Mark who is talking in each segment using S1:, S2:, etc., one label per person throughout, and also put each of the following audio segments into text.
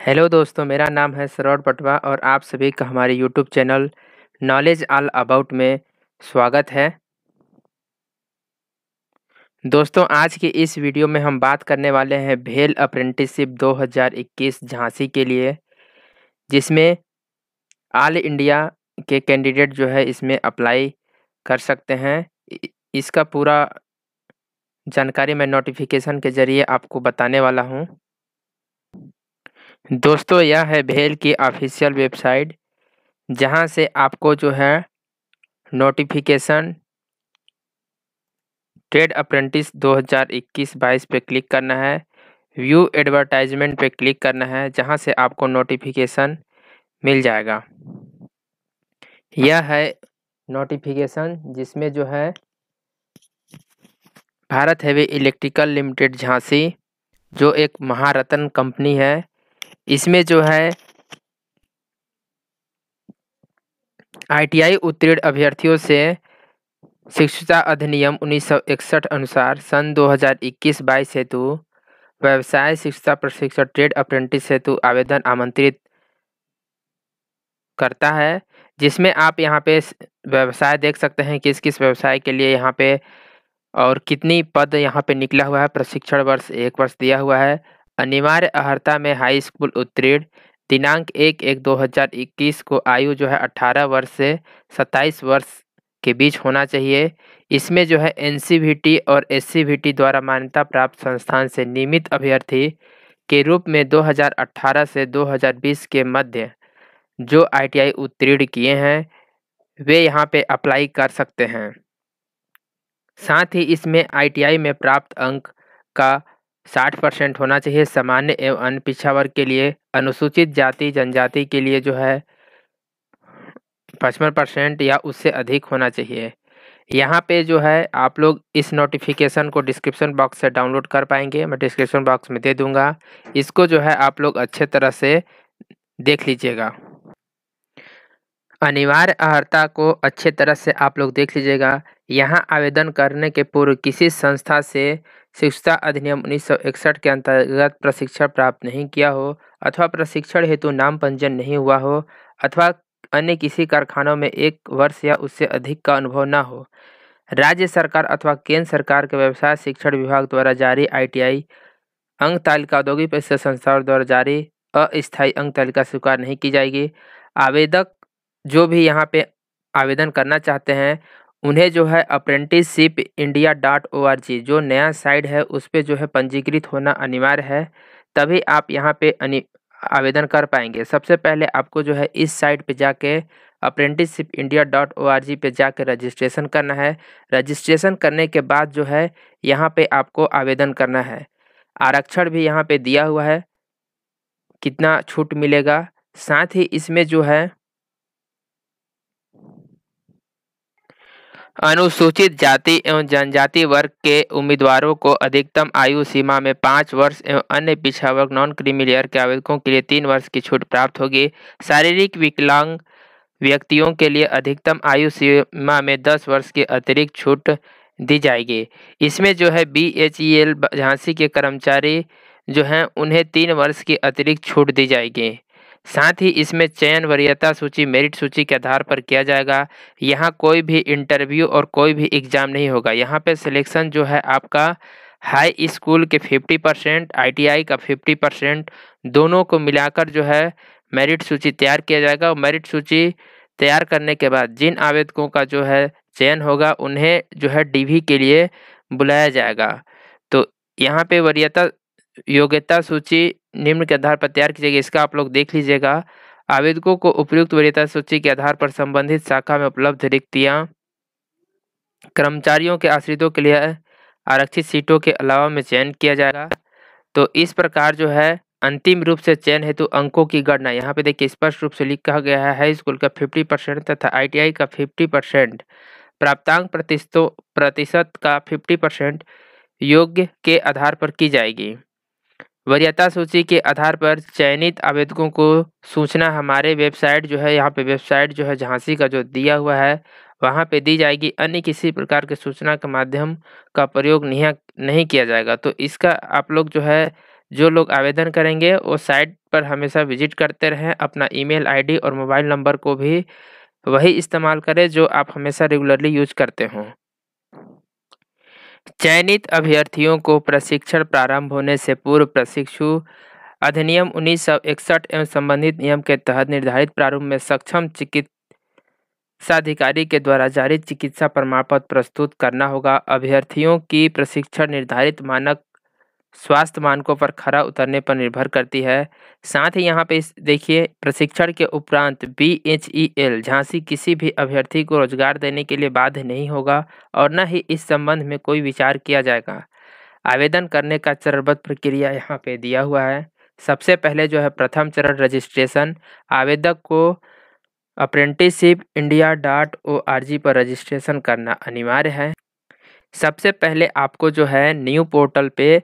S1: hello दोस्तों मेरा नाम है सरोड पटवा और आप सभी का हमारे YouTube channel knowledge all about में स्वागत है दोस्तों आज के इस वीडियो में हम बात करने वाले हैं भेल अप्रेंटिसशिप 2021 झांसी के लिए जिसमें ऑल इंडिया के कैंडिडेट जो है इसमें अप्लाई कर सकते हैं इसका पूरा जानकारी मैं नोटिफिकेशन के ज़रिए आपको बताने वाला हूँ दोस्तों यह है भेल की ऑफिशियल वेबसाइट जहां से आपको जो है नोटिफिकेशन ट्रेड अप्रेंटिस 2021-22 पे क्लिक करना है व्यू एडवर्टाइजमेंट पे क्लिक करना है जहां से आपको नोटिफिकेशन मिल जाएगा यह है नोटिफिकेशन जिसमें जो है Bharat heavy electrical limited Jhansi जो एक महारत्न कंपनी है इसमें जो है आईटीआई उत्तीर्ण अभ्यर्थियों से शिक्षा अधिनियम उन्नीस अनुसार सन 2021-22 हेतु व्यवसाय शिक्षा प्रशिक्षण ट्रेड अप्रेंटिस हेतु आवेदन आमंत्रित करता है जिसमें आप यहाँ पे व्यवसाय देख सकते हैं किस किस व्यवसाय के लिए यहाँ पे और कितनी पद यहाँ पे निकला हुआ है प्रशिक्षण वर्ष एक वर्ष दिया हुआ है अनिवार्य अर्हता में हाई स्कूल उत्तीर्ण दिनांक एक एक दो हज़ार इक्कीस को आयु जो है अठारह वर्ष से सत्ताईस वर्ष के बीच होना चाहिए इसमें जो है एन और एस द्वारा मान्यता प्राप्त संस्थान से नियमित अभ्यर्थी के रूप में 2018 से 2020 के मध्य जो आईटीआई उत्तीर्ण किए हैं वे यहाँ पे अप्लाई कर सकते हैं साथ ही इसमें आईटीआई में प्राप्त अंक का साठ परसेंट होना चाहिए सामान्य एवं अन्य पिछड़ा वर्ग के लिए अनुसूचित जाति जनजाति के लिए जो है पचपन परसेंट या उससे अधिक होना चाहिए यहाँ पे जो है आप लोग इस नोटिफिकेशन को डिस्क्रिप्शन बॉक्स से डाउनलोड कर पाएंगे मैं डिस्क्रिप्शन बॉक्स में दे दूँगा इसको जो है आप लोग अच्छे तरह से देख लीजिएगा अनिवार्य अर्ता को अच्छे तरह से आप लोग देख लीजिएगा यहाँ आवेदन करने के पूर्व किसी संस्था से शिक्षा अधिनियम उन्नीस के अंतर्गत प्रशिक्षण प्राप्त नहीं किया हो अथवा प्रशिक्षण हेतु नाम पंजीयन नहीं हुआ हो अथवा अन्य किसी कारखानों में एक वर्ष या उससे अधिक का अनुभव न हो राज्य सरकार अथवा केंद्र सरकार के व्यवसाय शिक्षण विभाग द्वारा जारी आईटीआई अंग तालिका औद्योगिक परिषद संस्थाओं द्वारा जारी अस्थायी अंग तालिका स्वीकार नहीं की जाएगी आवेदक जो भी यहाँ पे आवेदन करना चाहते हैं उन्हें जो है apprenticeship India dot O R G जो नया साइट है उस पर जो है पंजीकृत होना अनिवार्य है तभी आप यहाँ पे आवेदन कर पाएंगे सबसे पहले आपको जो है इस साइट पे जाके apprenticeship India dot O R G पर जाकर रजिस्ट्रेशन करना है रजिस्ट्रेशन करने के बाद जो है यहाँ पे आपको आवेदन करना है आरक्षण भी यहाँ पे दिया हुआ है कितना छूट मिलेगा साथ ही इसमें जो है अनुसूचित जाति एवं जनजाति वर्ग के उम्मीदवारों को अधिकतम आयु सीमा में पाँच वर्ष एवं अन्य पिछड़ा वर्ग नॉन क्रीमिलियर के आवेदकों के लिए तीन वर्ष की छूट प्राप्त होगी शारीरिक विकलांग व्यक्तियों के लिए अधिकतम आयु सीमा में दस वर्ष की अतिरिक्त छूट दी जाएगी इसमें जो है B H E L Jhansi के कर्मचारी जो हैं उन्हें तीन वर्ष की अतिरिक्त छूट दी जाएगी साथ ही इसमें चयन वरीयता सूची मेरिट सूची के आधार पर किया जाएगा यहाँ कोई भी इंटरव्यू और कोई भी एग्ज़ाम नहीं होगा यहाँ पे सिलेक्शन जो है आपका हाई स्कूल के फिफ्टी परसेंट आई का फिफ्टी परसेंट दोनों को मिलाकर जो है मेरिट सूची तैयार किया जाएगा और मेरिट सूची तैयार करने के बाद जिन आवेदकों का जो है चयन होगा उन्हें जो है डी के लिए बुलाया जाएगा तो यहाँ पर वरीयता योग्यता सूची निम्न के आधार पर तैयार की जाएगी इसका आप लोग देख लीजिएगा आवेदकों को उपयुक्त वरीयता सूची के आधार पर संबंधित शाखा में उपलब्ध रिक्तियाँ कर्मचारियों के आश्रितों के लिए आरक्षित सीटों के अलावा में चयन किया जाएगा तो इस प्रकार जो है अंतिम रूप से चयन हेतु अंकों की गणना यहाँ पे देखिए स्पष्ट रूप से लिखा गया है हाई स्कूल का फिफ्टी परसेंट तथा आईटीआई का फिफ्टी परसेंट प्राप्तांक प्रतिशतों प्रतिशत का फिफ्टी परसेंट योग्य के आधार पर की जाएगी वरीयता सूची के आधार पर चयनित आवेदकों को सूचना हमारे वेबसाइट जो है यहाँ पे वेबसाइट जो है झांसी का जो दिया हुआ है वहाँ पे दी जाएगी अन्य किसी प्रकार के सूचना के माध्यम का प्रयोग नहीं नहीं किया जाएगा तो इसका आप लोग जो है जो लोग आवेदन करेंगे वो साइट पर हमेशा विजिट करते रहें अपना ईमेल आईडी और मोबाइल नंबर को भी वही इस्तेमाल करें जो आप हमेशा रेगुलरली यूज करते हों चयनित अभ्यर्थियों को प्रशिक्षण प्रारंभ होने से पूर्व प्रशिक्षु अधिनियम उन्नीस सौ इकसठ एवं संबंधित नियम के तहत निर्धारित प्रारूप में सक्षम चिकित्साधिकारी के द्वारा जारी चिकित्सा प्रमाण पत्र प्रस्तुत करना होगा अभ्यर्थियों की प्रशिक्षण निर्धारित मानक स्वास्थ्य मानकों पर खरा उतरने पर निर्भर करती है साथ ही यहाँ पे देखिए प्रशिक्षण के उपरांत B H E L Jhansi किसी भी अभ्यर्थी को रोजगार देने के लिए बाध्य नहीं होगा और न ही इस संबंध में कोई विचार किया जाएगा आवेदन करने का चरणबद्ध प्रक्रिया यहाँ पे दिया हुआ है सबसे पहले जो है प्रथम चरण रजिस्ट्रेशन आवेदक को apprenticeship India dot O R G पर रजिस्ट्रेशन करना अनिवार्य है सबसे पहले आपको जो है न्यू पोर्टल पे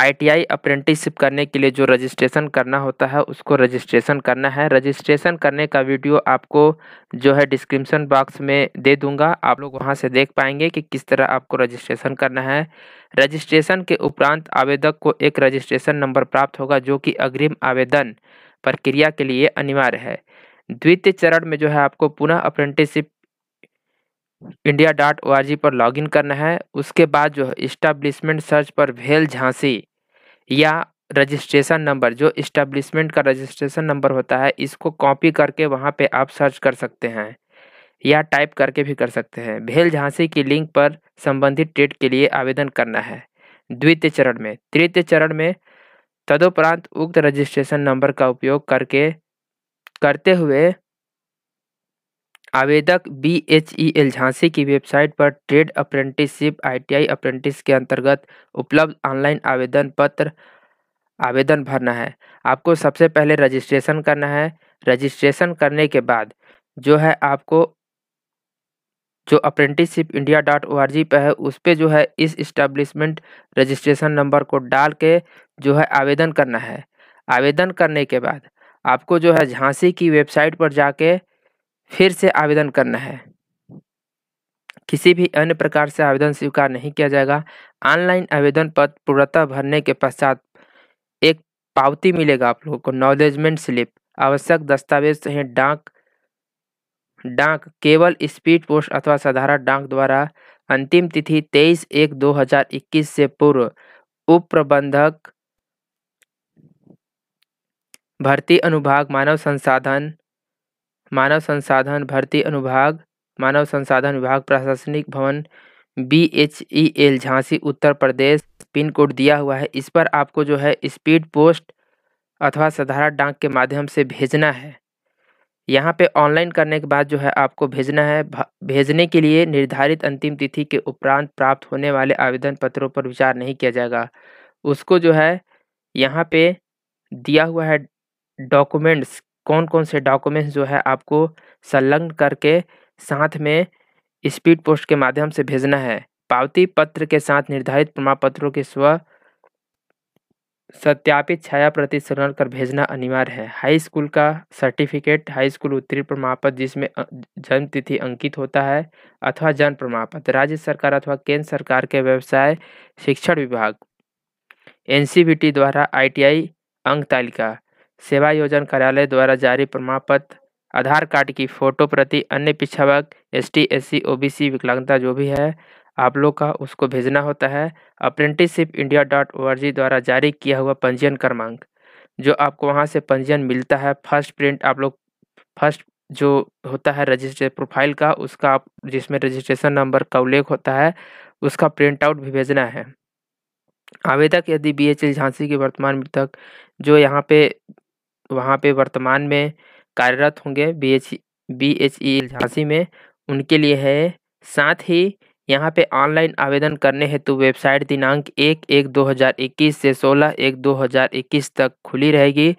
S1: आईटीआई अप्रेंटिसशिप करने के लिए जो रजिस्ट्रेशन करना होता है उसको रजिस्ट्रेशन करना है रजिस्ट्रेशन करने का वीडियो आपको जो है डिस्क्रिप्शन बॉक्स में दे दूंगा आप लोग वहां से देख पाएंगे कि किस तरह आपको रजिस्ट्रेशन करना है रजिस्ट्रेशन के उपरांत आवेदक को एक रजिस्ट्रेशन नंबर प्राप्त होगा जो कि अग्रिम आवेदन प्रक्रिया के लिए अनिवार्य है द्वितीय चरण में जो है आपको पुनः apprenticeship India dot O R G पर लॉगिन करना है उसके बाद जो है इस्टाब्लिशमेंट सर्च पर भेल झांसी या रजिस्ट्रेशन नंबर जो इस्टाब्लिशमेंट का रजिस्ट्रेशन नंबर होता है इसको कॉपी करके वहाँ पे आप सर्च कर सकते हैं या टाइप करके भी कर सकते हैं भेल झांसी की लिंक पर संबंधित डेट के लिए आवेदन करना है द्वितीय चरण में तृतीय चरण में तदुपरांत उक्त रजिस्ट्रेशन नंबर का उपयोग करके करते हुए आवेदक B H E L Jhansi की वेबसाइट पर trade apprenticeship I T I apprentice के अंतर्गत उपलब्ध ऑनलाइन आवेदन पत्र आवेदन भरना है आपको सबसे पहले रजिस्ट्रेशन करना है रजिस्ट्रेशन करने के बाद जो है आपको जो apprenticeship India dot O R G पर है उस पर जो है इस इस्टेब्लिशमेंट रजिस्ट्रेशन नंबर को डाल के जो है आवेदन करना है आवेदन करने के बाद आपको जो है झांसी की वेबसाइट पर जाके फिर से आवेदन करना है किसी भी अन्य प्रकार से आवेदन स्वीकार नहीं किया जाएगा ऑनलाइन आवेदन पत्र पूर्णतः भरने के पश्चात एक पावती मिलेगा आप लोगों को नॉलेजमेंट स्लिप आवश्यक दस्तावेज हैं डाक डाक केवल स्पीड पोस्ट अथवा साधारण डाक द्वारा अंतिम तिथि तेईस एक दो हजार इक्कीस से पूर्व उप प्रबंधक भर्ती अनुभाग मानव संसाधन मानव संसाधन भर्ती अनुभाग मानव संसाधन विभाग प्रशासनिक भवन B H E L Jhansi Uttar Pradesh pin code दिया हुआ है इस पर आपको जो है स्पीड पोस्ट अथवा साधारण डाक के माध्यम से भेजना है यहाँ पे ऑनलाइन करने के बाद जो है आपको भेजना है भेजने के लिए निर्धारित अंतिम तिथि के उपरांत प्राप्त होने वाले आवेदन पत्रों पर विचार नहीं किया जाएगा उसको जो है यहाँ पे दिया हुआ है डॉक्यूमेंट्स कौन कौन से डॉक्यूमेंट्स जो है आपको संलग्न करके साथ में स्पीड पोस्ट के माध्यम से भेजना है पावती पत्र के साथ निर्धारित प्रमाण पत्रों के स्व सत्यापित छाया प्रति संलग्न कर भेजना अनिवार्य है हाई स्कूल का सर्टिफिकेट हाई स्कूल उत्तीर्ण प्रमाण पत्र जिसमें जन्म तिथि अंकित होता है अथवा जन्म प्रमाण पत्र राज्य सरकार अथवा केंद्र सरकार के व्यवसाय शिक्षण विभाग एनसीबीटी द्वारा आईटीआई अंक तालिका सेवा योजन कार्यालय द्वारा जारी प्रमाण पत्र आधार कार्ड की फोटो प्रति अन्य पिछड़ा वर्ग S T S C O B C विकलांगता जो भी है आप लोग का उसको भेजना होता है apprenticeship India dot O R G द्वारा जारी किया हुआ पंजीयन क्रमांक जो आपको वहाँ से पंजीयन मिलता है फर्स्ट प्रिंट आप लोग फर्स्ट जो होता है रजिस्ट्रे प्रोफाइल का उसका आप जिसमें रजिस्ट्रेशन नंबर का उल्लेख होता है उसका प्रिंट आउट भी भेजना है आवेदक यदि बी एच एल झांसी के वर्तमान मृतक जो यहाँ पे वहाँ पे वर्तमान में कार्यरत होंगे B H B H E Jhansi में उनके लिए है साथ ही यहाँ पे ऑनलाइन आवेदन करने हेतु वेबसाइट दिनांक एक एक दो हज़ार इक्कीस से सोलह एक दो हज़ार इक्कीस तक खुली रहेगी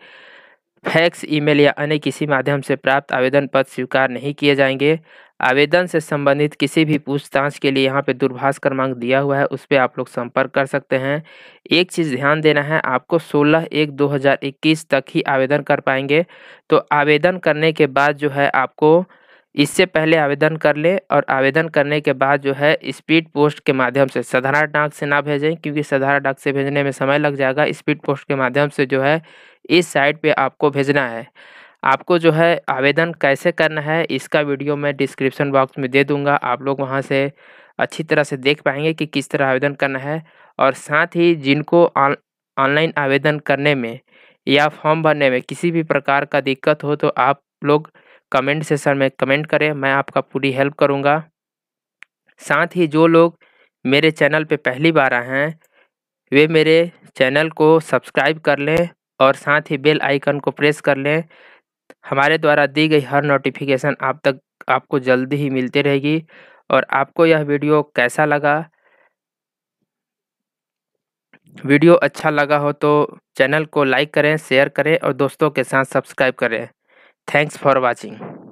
S1: फैक्स ईमेल या अन्य किसी माध्यम से प्राप्त आवेदन पत्र स्वीकार नहीं किए जाएंगे आवेदन से संबंधित किसी भी पूछताछ के लिए यहाँ पे दूरभाष क्रमांक दिया हुआ है उस पर आप लोग संपर्क कर सकते हैं एक चीज़ ध्यान देना है आपको 16 एक 2021 तक ही आवेदन कर पाएंगे तो आवेदन करने के बाद जो है आपको इससे पहले आवेदन कर लें और आवेदन करने के बाद जो है स्पीड पोस्ट के माध्यम से साधारण डाक से ना भेजें क्योंकि साधारण डाक से भेजने में समय लग जाएगा स्पीड पोस्ट के माध्यम से जो है इस साइट पर आपको भेजना है आपको जो है आवेदन कैसे करना है इसका वीडियो मैं डिस्क्रिप्शन बॉक्स में दे दूँगा आप लोग वहाँ से अच्छी तरह से देख पाएंगे कि किस तरह आवेदन करना है और साथ ही जिनको ऑनलाइन आवेदन करने में या फॉर्म भरने में किसी भी प्रकार का दिक्कत हो तो आप लोग कमेंट सेशन में कमेंट करें मैं आपका पूरी हेल्प करूँगा साथ ही जो लोग मेरे चैनल पर पहली बार आए हैं वे मेरे चैनल को सब्सक्राइब कर लें और साथ ही बेल आइकन को प्रेस कर लें हमारे द्वारा दी गई हर नोटिफिकेशन आप तक आपको जल्दी ही मिलती रहेगी और आपको यह वीडियो कैसा लगा वीडियो अच्छा लगा हो तो चैनल को लाइक करें शेयर करें और दोस्तों के साथ सब्सक्राइब करें थैंक्स फॉर वाचिंग